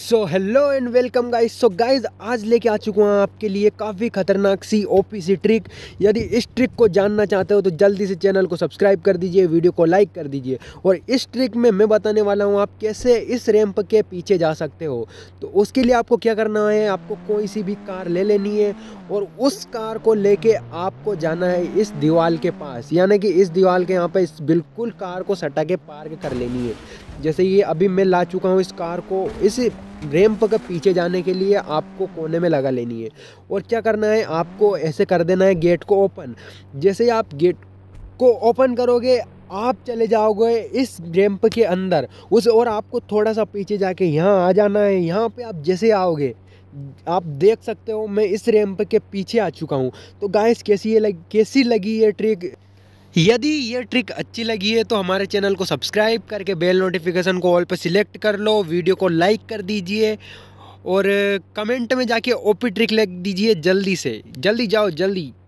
so hello and welcome guys so guys आज लेके आ चुका हूँ आपके लिए काफ़ी खतरनाक सी सी ट्रिक यदि इस ट्रिक को जानना चाहते हो तो जल्दी से चैनल को सब्सक्राइब कर दीजिए वीडियो को लाइक कर दीजिए और इस ट्रिक में मैं बताने वाला हूँ आप कैसे इस रैंप के पीछे जा सकते हो तो उसके लिए आपको क्या करना है आपको कोई सी भी कार ले लेनी है और उस कार को ले आपको जाना है इस दीवार के पास यानी कि इस दीवार के यहाँ पर बिल्कुल कार को सटा के पार्क कर लेनी है जैसे ये अभी मैं ला चुका हूँ इस कार को इस रैम्प के पीछे जाने के लिए आपको कोने में लगा लेनी है और क्या करना है आपको ऐसे कर देना है गेट को ओपन जैसे आप गेट को ओपन करोगे आप चले जाओगे इस रैम्प के अंदर उस और आपको थोड़ा सा पीछे जाके यहाँ आ जाना है यहाँ पे आप जैसे आओगे आप देख सकते हो मैं इस रैम्प के पीछे आ चुका हूँ तो गाइस कैसी ये लग कैसी लगी ये ट्रिक यदि ये ट्रिक अच्छी लगी है तो हमारे चैनल को सब्सक्राइब करके बेल नोटिफिकेशन को ऑल पर सिलेक्ट कर लो वीडियो को लाइक कर दीजिए और कमेंट में जाके ओपी ट्रिक लिख दीजिए जल्दी से जल्दी जाओ जल्दी